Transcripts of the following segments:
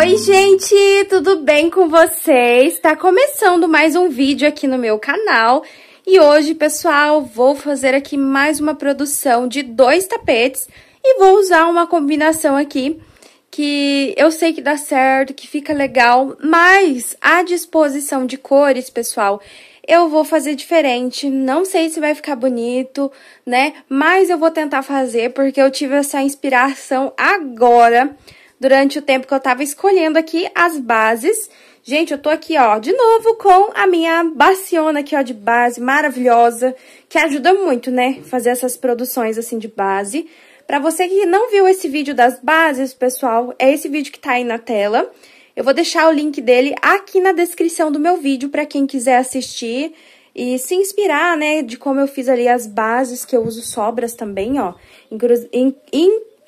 Oi, gente, tudo bem com vocês? Está começando mais um vídeo aqui no meu canal. E hoje, pessoal, vou fazer aqui mais uma produção de dois tapetes e vou usar uma combinação aqui que eu sei que dá certo, que fica legal, mas a disposição de cores, pessoal, eu vou fazer diferente. Não sei se vai ficar bonito, né? Mas eu vou tentar fazer porque eu tive essa inspiração agora durante o tempo que eu tava escolhendo aqui as bases. Gente, eu tô aqui, ó, de novo com a minha baciona aqui, ó, de base maravilhosa, que ajuda muito, né, fazer essas produções, assim, de base. Pra você que não viu esse vídeo das bases, pessoal, é esse vídeo que tá aí na tela. Eu vou deixar o link dele aqui na descrição do meu vídeo para quem quiser assistir e se inspirar, né, de como eu fiz ali as bases, que eu uso sobras também, ó. Inclusive...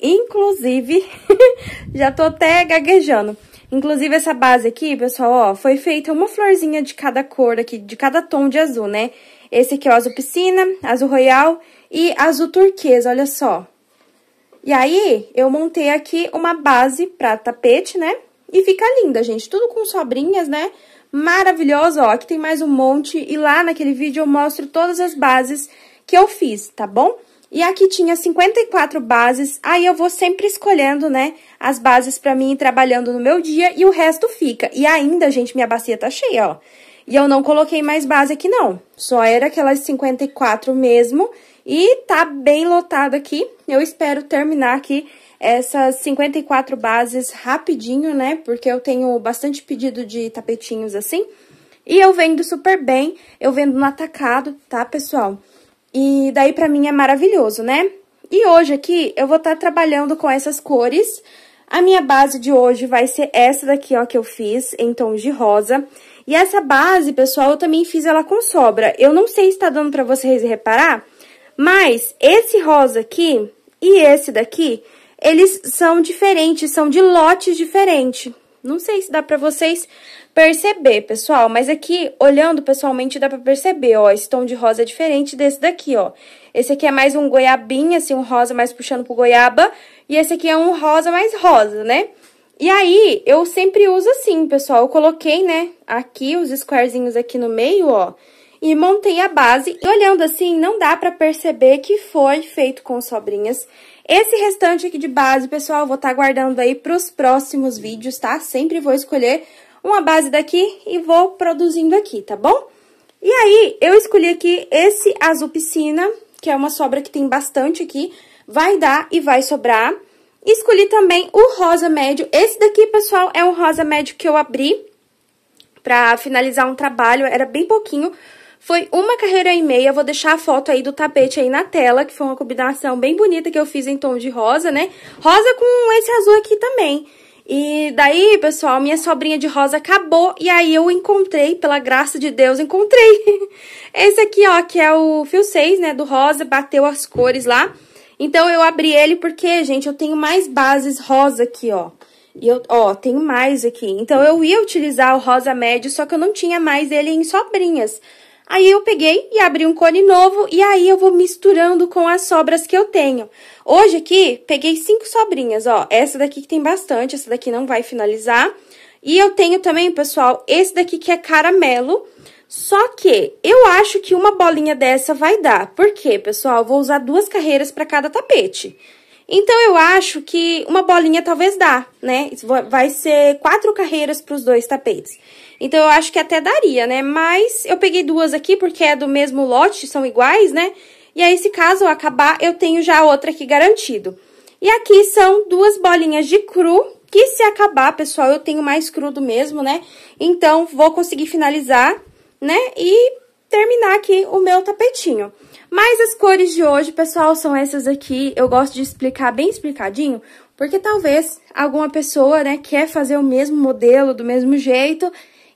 Inclusive, já tô até gaguejando. Inclusive, essa base aqui, pessoal, ó, foi feita uma florzinha de cada cor aqui, de cada tom de azul, né? Esse aqui é o azul piscina, azul royal e azul turquesa, olha só. E aí, eu montei aqui uma base pra tapete, né? E fica linda, gente, tudo com sobrinhas, né? Maravilhosa, ó, aqui tem mais um monte e lá naquele vídeo eu mostro todas as bases que eu fiz, tá bom? E aqui tinha 54 bases, aí eu vou sempre escolhendo, né, as bases pra mim ir trabalhando no meu dia e o resto fica. E ainda, gente, minha bacia tá cheia, ó. E eu não coloquei mais base aqui, não. Só era aquelas 54 mesmo. E tá bem lotado aqui. Eu espero terminar aqui essas 54 bases rapidinho, né? Porque eu tenho bastante pedido de tapetinhos assim. E eu vendo super bem, eu vendo no atacado, tá, pessoal? E daí para mim é maravilhoso, né? E hoje aqui eu vou estar tá trabalhando com essas cores. A minha base de hoje vai ser essa daqui, ó, que eu fiz em tons de rosa. E essa base, pessoal, eu também fiz ela com sobra. Eu não sei se tá dando pra vocês reparar, mas esse rosa aqui e esse daqui, eles são diferentes, são de lotes diferentes. Não sei se dá pra vocês perceber, pessoal. Mas aqui, é olhando pessoalmente, dá pra perceber, ó. Esse tom de rosa é diferente desse daqui, ó. Esse aqui é mais um goiabinha, assim, um rosa mais puxando pro goiaba. E esse aqui é um rosa mais rosa, né? E aí, eu sempre uso assim, pessoal. Eu coloquei, né, aqui os squarezinhos aqui no meio, ó. E montei a base. E olhando assim, não dá pra perceber que foi feito com sobrinhas. Esse restante aqui de base, pessoal, eu vou estar tá guardando aí para os próximos vídeos, tá? Sempre vou escolher uma base daqui e vou produzindo aqui, tá bom? E aí, eu escolhi aqui esse azul piscina, que é uma sobra que tem bastante aqui, vai dar e vai sobrar. Escolhi também o rosa médio, esse daqui, pessoal, é um rosa médio que eu abri pra finalizar um trabalho, era bem pouquinho, foi uma carreira e meia, vou deixar a foto aí do tapete aí na tela, que foi uma combinação bem bonita que eu fiz em tom de rosa, né? Rosa com esse azul aqui também. E daí, pessoal, minha sobrinha de rosa acabou e aí eu encontrei, pela graça de Deus, encontrei esse aqui, ó, que é o fio 6, né, do rosa, bateu as cores lá. Então, eu abri ele porque, gente, eu tenho mais bases rosa aqui, ó. E eu, ó, tenho mais aqui. Então, eu ia utilizar o rosa médio, só que eu não tinha mais ele em sobrinhas. Aí eu peguei e abri um cone novo e aí eu vou misturando com as sobras que eu tenho. Hoje aqui, peguei cinco sobrinhas, ó. Essa daqui que tem bastante, essa daqui não vai finalizar. E eu tenho também, pessoal, esse daqui que é caramelo. Só que eu acho que uma bolinha dessa vai dar. Por quê, pessoal? Eu vou usar duas carreiras para cada tapete. Então, eu acho que uma bolinha talvez dá, né? Vai ser quatro carreiras para os dois tapetes. Então eu acho que até daria, né? Mas eu peguei duas aqui porque é do mesmo lote, são iguais, né? E aí, se caso acabar, eu tenho já outra aqui garantido. E aqui são duas bolinhas de cru, que se acabar, pessoal, eu tenho mais cru do mesmo, né? Então, vou conseguir finalizar, né? E terminar aqui o meu tapetinho. Mas as cores de hoje, pessoal, são essas aqui. Eu gosto de explicar bem explicadinho, porque talvez alguma pessoa, né, quer fazer o mesmo modelo, do mesmo jeito,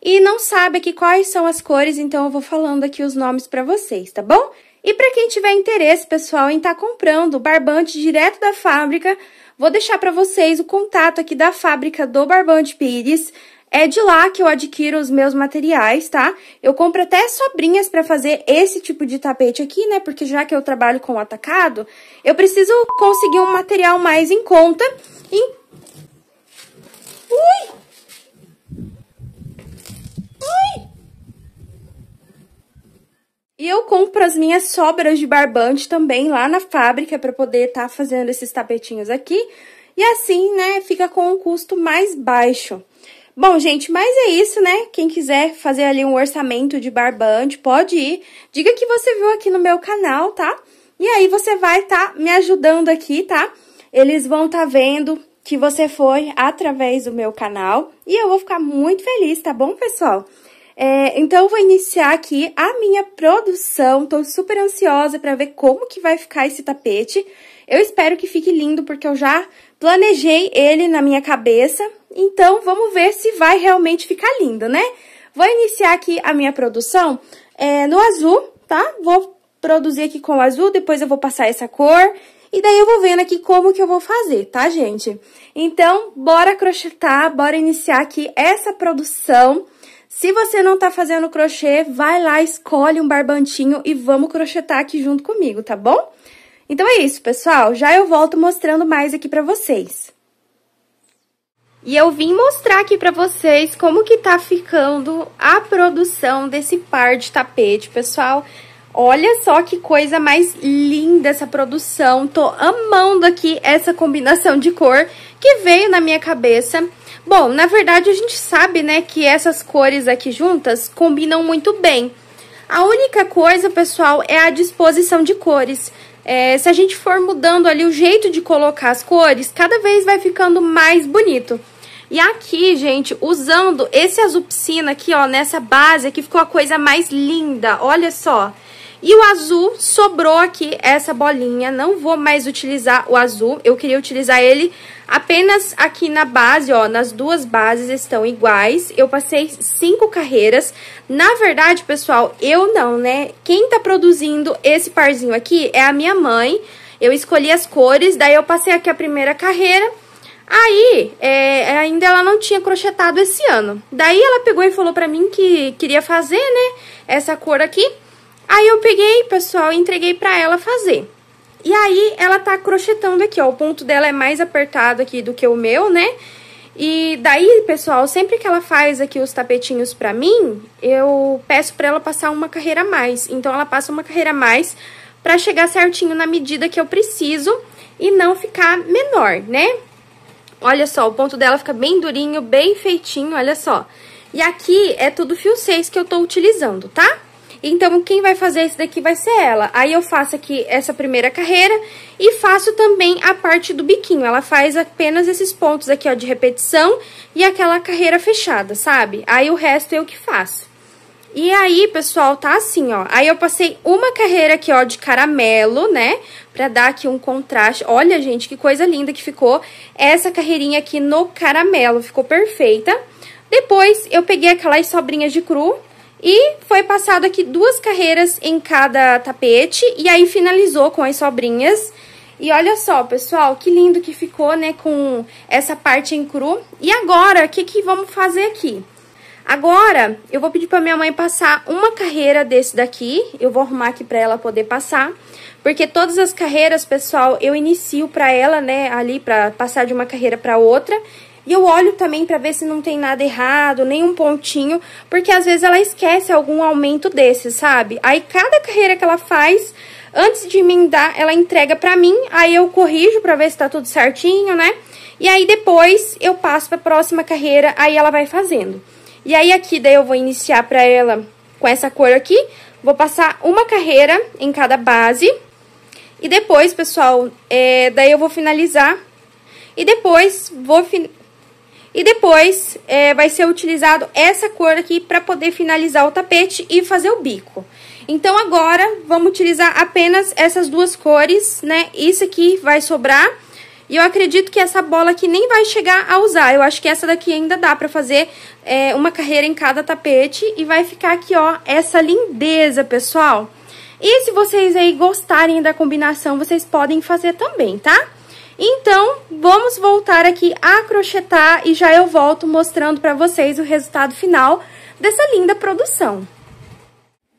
e não sabe aqui quais são as cores, então eu vou falando aqui os nomes para vocês, tá bom? E para quem tiver interesse, pessoal, em estar tá comprando barbante direto da fábrica, vou deixar para vocês o contato aqui da fábrica do Barbante Pires. É de lá que eu adquiro os meus materiais, tá? Eu compro até sobrinhas para fazer esse tipo de tapete aqui, né? Porque já que eu trabalho com atacado, eu preciso conseguir um material mais em conta. Em... Ui! E eu compro as minhas sobras de barbante também lá na fábrica para poder estar tá fazendo esses tapetinhos aqui. E assim, né, fica com um custo mais baixo. Bom, gente, mas é isso, né? Quem quiser fazer ali um orçamento de barbante, pode ir. Diga que você viu aqui no meu canal, tá? E aí você vai estar tá me ajudando aqui, tá? Eles vão estar tá vendo que você foi através do meu canal e eu vou ficar muito feliz, tá bom, pessoal? É, então, eu vou iniciar aqui a minha produção. Tô super ansiosa para ver como que vai ficar esse tapete. Eu espero que fique lindo, porque eu já planejei ele na minha cabeça. Então, vamos ver se vai realmente ficar lindo, né? Vou iniciar aqui a minha produção é, no azul, tá? Vou produzir aqui com o azul, depois eu vou passar essa cor. E daí eu vou vendo aqui como que eu vou fazer, tá, gente? Então, bora crochetar, bora iniciar aqui essa produção se você não tá fazendo crochê, vai lá, escolhe um barbantinho e vamos crochetar aqui junto comigo, tá bom? Então é isso, pessoal. Já eu volto mostrando mais aqui pra vocês. E eu vim mostrar aqui pra vocês como que tá ficando a produção desse par de tapete, pessoal. Olha só que coisa mais linda essa produção. Tô amando aqui essa combinação de cor que veio na minha cabeça Bom, na verdade a gente sabe, né, que essas cores aqui juntas combinam muito bem. A única coisa, pessoal, é a disposição de cores. É, se a gente for mudando ali o jeito de colocar as cores, cada vez vai ficando mais bonito. E aqui, gente, usando esse azul piscina aqui, ó, nessa base aqui, ficou a coisa mais linda, olha só. E o azul sobrou aqui essa bolinha, não vou mais utilizar o azul, eu queria utilizar ele apenas aqui na base, ó, nas duas bases estão iguais. Eu passei cinco carreiras. Na verdade, pessoal, eu não, né? Quem tá produzindo esse parzinho aqui é a minha mãe. Eu escolhi as cores, daí eu passei aqui a primeira carreira. Aí, é, ainda ela não tinha crochetado esse ano. Daí ela pegou e falou pra mim que queria fazer, né, essa cor aqui. Aí eu peguei, pessoal, e entreguei para ela fazer. E aí ela tá crochetando aqui, ó, o ponto dela é mais apertado aqui do que o meu, né? E daí, pessoal, sempre que ela faz aqui os tapetinhos pra mim, eu peço pra ela passar uma carreira a mais. Então, ela passa uma carreira a mais pra chegar certinho na medida que eu preciso e não ficar menor, né? Olha só, o ponto dela fica bem durinho, bem feitinho, olha só. E aqui é tudo fio 6 que eu tô utilizando, tá? Tá? Então, quem vai fazer isso daqui vai ser ela. Aí, eu faço aqui essa primeira carreira e faço também a parte do biquinho. Ela faz apenas esses pontos aqui, ó, de repetição e aquela carreira fechada, sabe? Aí, o resto é o que faço. E aí, pessoal, tá assim, ó. Aí eu passei uma carreira aqui, ó, de caramelo, né? Pra dar aqui um contraste. Olha, gente, que coisa linda que ficou essa carreirinha aqui no caramelo. Ficou perfeita. Depois, eu peguei aquelas sobrinhas de cru, e foi passado aqui duas carreiras em cada tapete e aí finalizou com as sobrinhas. E olha só, pessoal, que lindo que ficou, né, com essa parte em cru. E agora, o que, que vamos fazer aqui? Agora, eu vou pedir pra minha mãe passar uma carreira desse daqui. Eu vou arrumar aqui pra ela poder passar. Porque todas as carreiras, pessoal, eu inicio pra ela, né, ali, pra passar de uma carreira pra outra. E eu olho também para ver se não tem nada errado, nenhum pontinho, porque às vezes ela esquece algum aumento desse, sabe? Aí cada carreira que ela faz, antes de emendar, ela entrega para mim, aí eu corrijo para ver se tá tudo certinho, né? E aí depois eu passo para próxima carreira, aí ela vai fazendo. E aí aqui daí eu vou iniciar para ela com essa cor aqui, vou passar uma carreira em cada base. E depois, pessoal, é, daí eu vou finalizar. E depois vou e depois é, vai ser utilizado essa cor aqui para poder finalizar o tapete e fazer o bico. Então agora vamos utilizar apenas essas duas cores, né? Isso aqui vai sobrar. E eu acredito que essa bola aqui nem vai chegar a usar. Eu acho que essa daqui ainda dá pra fazer é, uma carreira em cada tapete. E vai ficar aqui, ó, essa lindeza, pessoal. E se vocês aí gostarem da combinação, vocês podem fazer também, tá? Tá? Então, vamos voltar aqui a crochetar e já eu volto mostrando para vocês o resultado final dessa linda produção.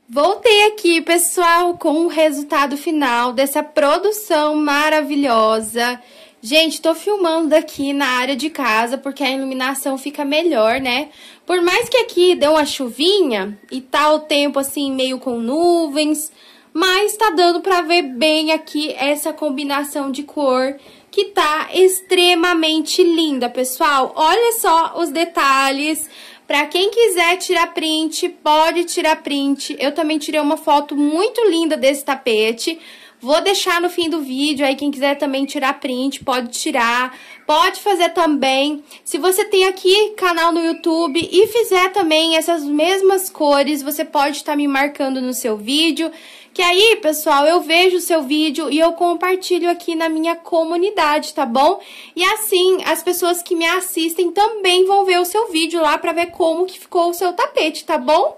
Voltei aqui, pessoal, com o resultado final dessa produção maravilhosa. Gente, tô filmando aqui na área de casa porque a iluminação fica melhor, né? Por mais que aqui deu uma chuvinha e tá o tempo assim meio com nuvens, mas tá dando pra ver bem aqui essa combinação de cor que tá extremamente linda, pessoal. Olha só os detalhes. Pra quem quiser tirar print, pode tirar print. Eu também tirei uma foto muito linda desse tapete. Vou deixar no fim do vídeo, aí quem quiser também tirar print, pode tirar. Pode fazer também. Se você tem aqui canal no YouTube e fizer também essas mesmas cores, você pode estar tá me marcando no seu vídeo que aí, pessoal, eu vejo o seu vídeo e eu compartilho aqui na minha comunidade, tá bom? E assim, as pessoas que me assistem também vão ver o seu vídeo lá pra ver como que ficou o seu tapete, tá bom?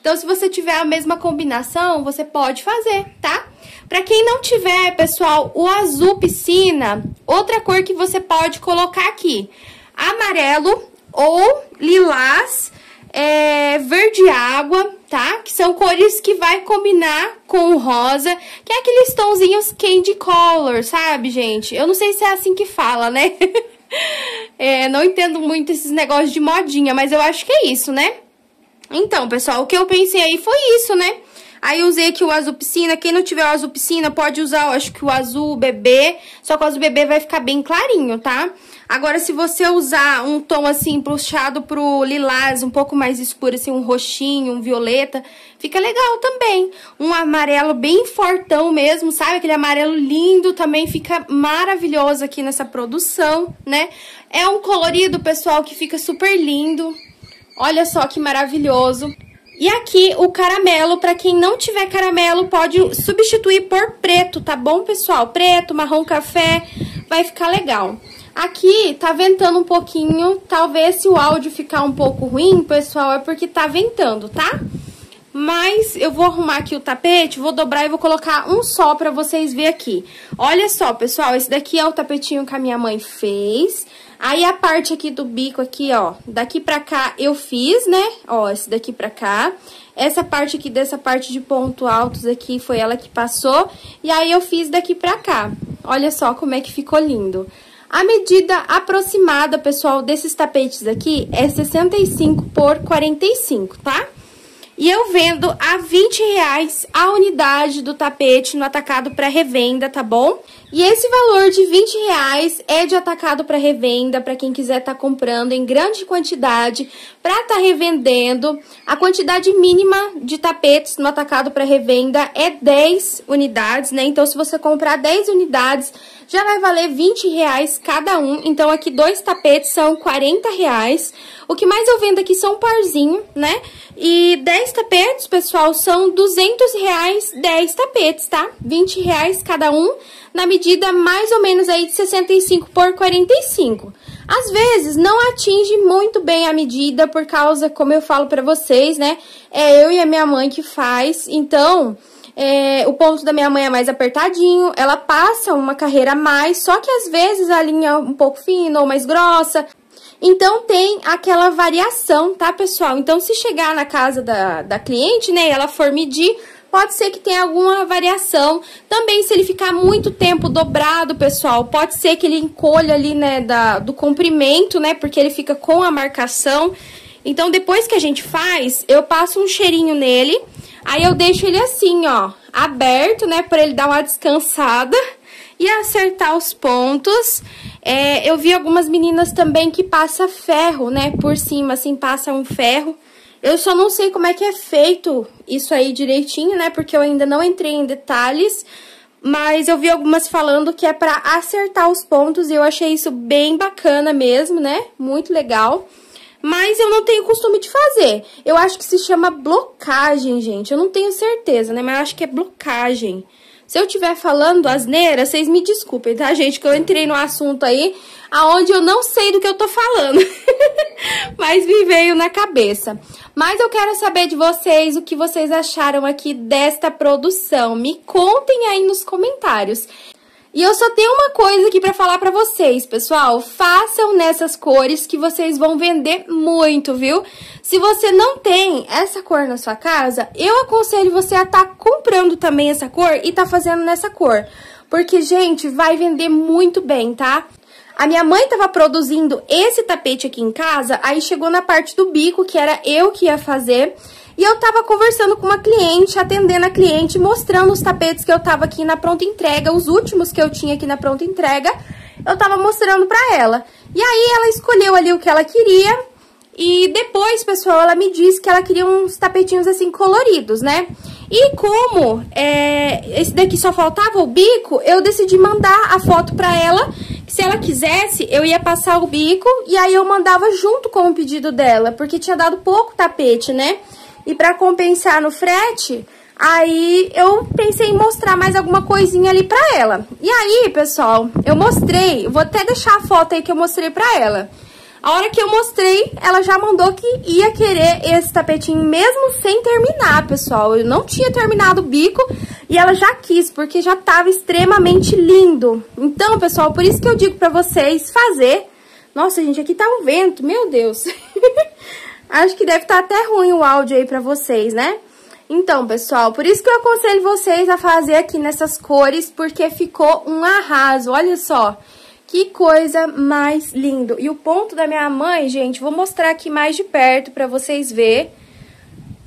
Então, se você tiver a mesma combinação, você pode fazer, tá? Pra quem não tiver, pessoal, o azul piscina, outra cor que você pode colocar aqui, amarelo ou lilás, é, verde água, tá? Que são cores que vai combinar com o rosa, que é aqueles tonzinhos candy color, sabe, gente? Eu não sei se é assim que fala, né? é, não entendo muito esses negócios de modinha, mas eu acho que é isso, né? Então, pessoal, o que eu pensei aí foi isso, né? Aí usei aqui o azul piscina. Quem não tiver o azul piscina pode usar, eu acho que o azul bebê. Só que o azul bebê vai ficar bem clarinho, tá? Agora, se você usar um tom assim puxado pro lilás, um pouco mais escuro, assim, um roxinho, um violeta, fica legal também. Um amarelo bem fortão mesmo, sabe? Aquele amarelo lindo também fica maravilhoso aqui nessa produção, né? É um colorido, pessoal, que fica super lindo. Olha só que maravilhoso. E aqui o caramelo, para quem não tiver caramelo, pode substituir por preto, tá bom, pessoal? Preto, marrom, café, vai ficar legal. Aqui tá ventando um pouquinho, talvez se o áudio ficar um pouco ruim, pessoal, é porque tá ventando, tá? Mas eu vou arrumar aqui o tapete, vou dobrar e vou colocar um só pra vocês verem aqui. Olha só, pessoal, esse daqui é o tapetinho que a minha mãe fez. Aí a parte aqui do bico aqui, ó, daqui pra cá eu fiz, né? Ó, esse daqui pra cá. Essa parte aqui, dessa parte de ponto altos aqui, foi ela que passou. E aí eu fiz daqui pra cá. Olha só como é que ficou lindo. A medida aproximada, pessoal, desses tapetes aqui é 65 por 45, tá? E eu vendo a 20 reais a unidade do tapete no atacado para revenda, tá bom? E esse valor de 20 reais é de atacado para revenda, para quem quiser estar tá comprando em grande quantidade, para estar tá revendendo. A quantidade mínima de tapetes no atacado para revenda é 10 unidades, né? Então, se você comprar 10 unidades, já vai valer 20 reais cada um. Então, aqui dois tapetes são 40 reais. O que mais eu vendo aqui são um parzinho, né? E 10 tapetes, pessoal, são 200 reais 10 tapetes, tá? 20 reais cada um na medida mais ou menos aí de 65 por 45. Às vezes não atinge muito bem a medida por causa, como eu falo para vocês, né? É eu e a minha mãe que faz, então é, o ponto da minha mãe é mais apertadinho, ela passa uma carreira a mais, só que às vezes a linha é um pouco fina ou mais grossa. Então tem aquela variação, tá, pessoal? Então se chegar na casa da, da cliente, né, e ela for medir, pode ser que tenha alguma variação. Também se ele ficar muito tempo dobrado, pessoal, pode ser que ele encolha ali, né, da, do comprimento, né, porque ele fica com a marcação. Então, depois que a gente faz, eu passo um cheirinho nele, aí eu deixo ele assim, ó, aberto, né, pra ele dar uma descansada e acertar os pontos. É, eu vi algumas meninas também que passa ferro, né, por cima, assim, passa um ferro. Eu só não sei como é que é feito isso aí direitinho, né? Porque eu ainda não entrei em detalhes, mas eu vi algumas falando que é para acertar os pontos e eu achei isso bem bacana mesmo, né? Muito legal. Mas eu não tenho costume de fazer. Eu acho que se chama blocagem, gente. Eu não tenho certeza, né? Mas eu acho que é blocagem. Se eu estiver falando asneira, vocês me desculpem, tá, gente? Que eu entrei no assunto aí aonde eu não sei do que eu tô falando. Mas me veio na cabeça. Mas eu quero saber de vocês o que vocês acharam aqui desta produção. Me contem aí nos comentários. E eu só tenho uma coisa aqui para falar para vocês, pessoal. Façam nessas cores que vocês vão vender muito, viu? Se você não tem essa cor na sua casa, eu aconselho você a estar tá comprando também essa cor e tá fazendo nessa cor. Porque, gente, vai vender muito bem, tá? A minha mãe estava produzindo esse tapete aqui em casa, aí chegou na parte do bico, que era eu que ia fazer. E eu tava conversando com uma cliente, atendendo a cliente, mostrando os tapetes que eu tava aqui na pronta entrega, os últimos que eu tinha aqui na pronta entrega, eu tava mostrando pra ela. E aí ela escolheu ali o que ela queria, e depois, pessoal, ela me disse que ela queria uns tapetinhos assim coloridos, né? E como é, esse daqui só faltava o bico, eu decidi mandar a foto pra ela. Que se ela quisesse, eu ia passar o bico e aí eu mandava junto com o pedido dela, porque tinha dado pouco tapete, né? E para compensar no frete, aí eu pensei em mostrar mais alguma coisinha ali para ela. E aí, pessoal, eu mostrei, vou até deixar a foto aí que eu mostrei para ela. A hora que eu mostrei, ela já mandou que ia querer esse tapetinho mesmo sem terminar, pessoal. Eu não tinha terminado o bico e ela já quis, porque já tava extremamente lindo. Então, pessoal, por isso que eu digo pra vocês fazer... Nossa, gente, aqui tá um vento, meu Deus. Acho que deve estar tá até ruim o áudio aí pra vocês, né? Então, pessoal, por isso que eu aconselho vocês a fazer aqui nessas cores, porque ficou um arraso, olha só. Que coisa mais lindo. E o ponto da minha mãe, gente, vou mostrar aqui mais de perto pra vocês verem.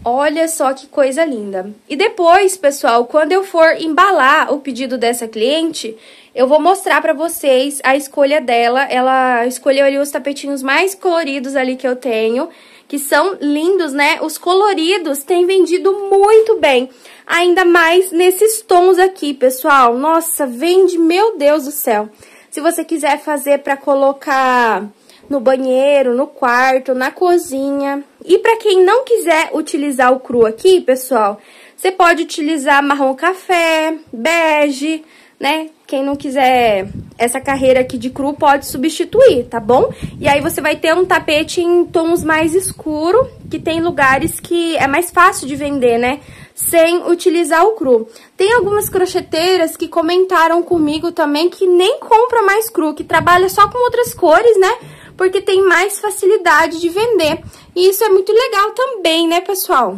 Olha só que coisa linda. E depois, pessoal, quando eu for embalar o pedido dessa cliente, eu vou mostrar pra vocês a escolha dela. Ela escolheu ali os tapetinhos mais coloridos ali que eu tenho que são lindos, né? Os coloridos têm vendido muito bem, ainda mais nesses tons aqui, pessoal. Nossa, vende, meu Deus do céu. Se você quiser fazer para colocar no banheiro, no quarto, na cozinha. E para quem não quiser utilizar o cru aqui, pessoal, você pode utilizar marrom café, bege, né? Quem não quiser essa carreira aqui de cru pode substituir, tá bom? E aí você vai ter um tapete em tons mais escuro, que tem lugares que é mais fácil de vender, né? Sem utilizar o cru. Tem algumas crocheteiras que comentaram comigo também que nem compra mais cru, que trabalha só com outras cores, né? Porque tem mais facilidade de vender. E isso é muito legal também, né, pessoal?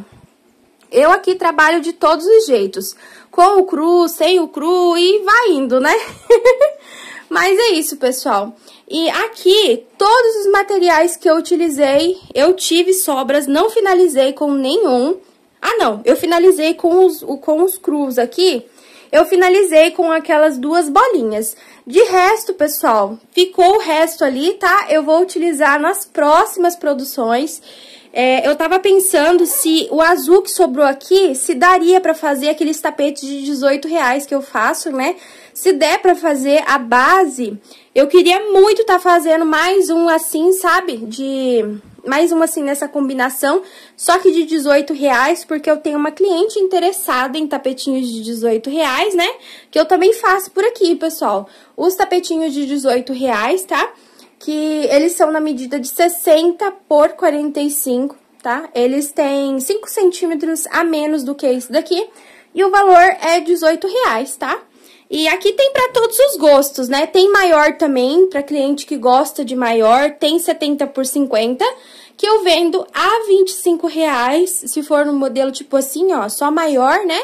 Eu aqui trabalho de todos os jeitos, com o cru, sem o cru e vai indo, né? Mas é isso, pessoal. E aqui, todos os materiais que eu utilizei, eu tive sobras, não finalizei com nenhum. Ah, não, eu finalizei com os, com os crus aqui, eu finalizei com aquelas duas bolinhas. De resto, pessoal, ficou o resto ali, tá? Eu vou utilizar nas próximas produções. É, eu tava pensando se o azul que sobrou aqui, se daria pra fazer aqueles tapetes de 18 reais que eu faço, né? Se der pra fazer a base, eu queria muito tá fazendo mais um assim, sabe? De... Mais um assim nessa combinação, só que de 18 reais, porque eu tenho uma cliente interessada em tapetinhos de 18 reais, né? Que eu também faço por aqui, pessoal. Os tapetinhos de 18 reais, tá? que eles são na medida de 60 por 45, tá? Eles têm 5 centímetros a menos do que esse daqui, e o valor é 18 reais, tá? E aqui tem para todos os gostos, né? Tem maior também, para cliente que gosta de maior, tem 70 por 50, que eu vendo a 25 reais, se for um modelo tipo assim, ó, só maior, né?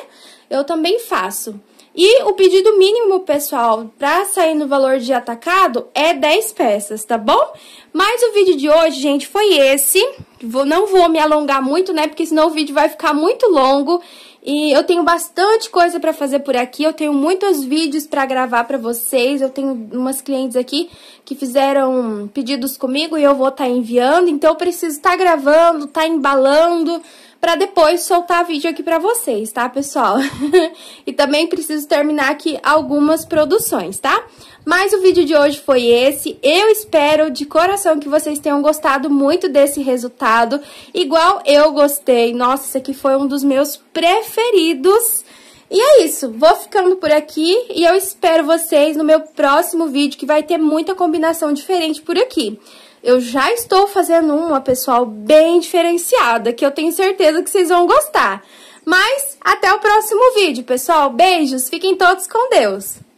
Eu também faço. E o pedido mínimo, pessoal, para sair no valor de atacado é 10 peças, tá bom? Mas o vídeo de hoje, gente, foi esse. Vou, não vou me alongar muito, né? Porque senão o vídeo vai ficar muito longo. E eu tenho bastante coisa para fazer por aqui, eu tenho muitos vídeos para gravar para vocês, eu tenho umas clientes aqui que fizeram pedidos comigo e eu vou estar tá enviando, então eu preciso estar tá gravando, estar tá embalando, para depois soltar vídeo aqui para vocês, tá, pessoal? e também preciso terminar aqui algumas produções, tá? Mas o vídeo de hoje foi esse. Eu espero de coração que vocês tenham gostado muito desse resultado, igual eu gostei. Nossa, esse aqui foi um dos meus preferidos. E é isso, vou ficando por aqui e eu espero vocês no meu próximo vídeo, que vai ter muita combinação diferente por aqui eu já estou fazendo uma, pessoal, bem diferenciada, que eu tenho certeza que vocês vão gostar. Mas até o próximo vídeo, pessoal. Beijos, fiquem todos com Deus.